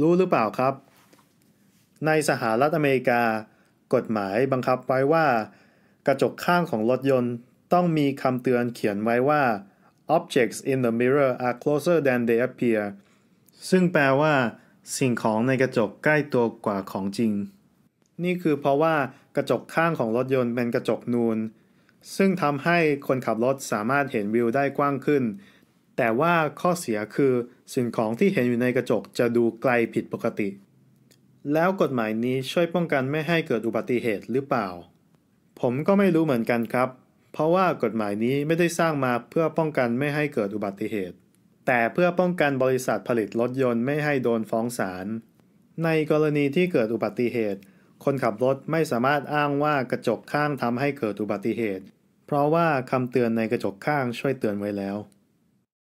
รู้หรือเปล่าครับ ในสหรัฐอเมริกา กฎหมายบังคับไว้ว่า กระจกข้างของรถยนต์ต้องมีคำเตือนเขียนไว้ว่า objects in the mirror are closer than they appear ซึ่งแปลว่า สิ่งของในกระจกใกล้ตัวกว่าของจริง นี่คือเพราะว่ากระจกข้างของรถยนต์เป็นกระจกนูน ซึ่งทำให้คนขับรถสามารถเห็นวิวได้กว้างขึ้นแต่ว่าข้อเสียคือ สิ่งของที่เห็นอยู่ในกระจกจะดูไกลผิดปกติ แล้วกฎหมายนี้ช่วยป้องกันไม่ให้เกิดอุบัติเหตุหรือเปล่า ผมก็ไม่รู้เหมือนกันครับ เพราะว่ากฎหมายนี้ไม่ได้สร้างมาเพื่อป้องกันไม่ให้เกิดอุบัติเหตุ แต่เพื่อป้องกันบริษัทผลิตรถยนต์ไม่ให้โดนฟ้องศาล ในกรณีที่เกิดอุบัติเหตุ คนขับรถไม่สามารถอ้างว่ากระจกข้างทำให้เกิดอุบัติเหตุ เพราะว่าคำเตือนในกระจกข้างช่วยเตือนไว้แล้ว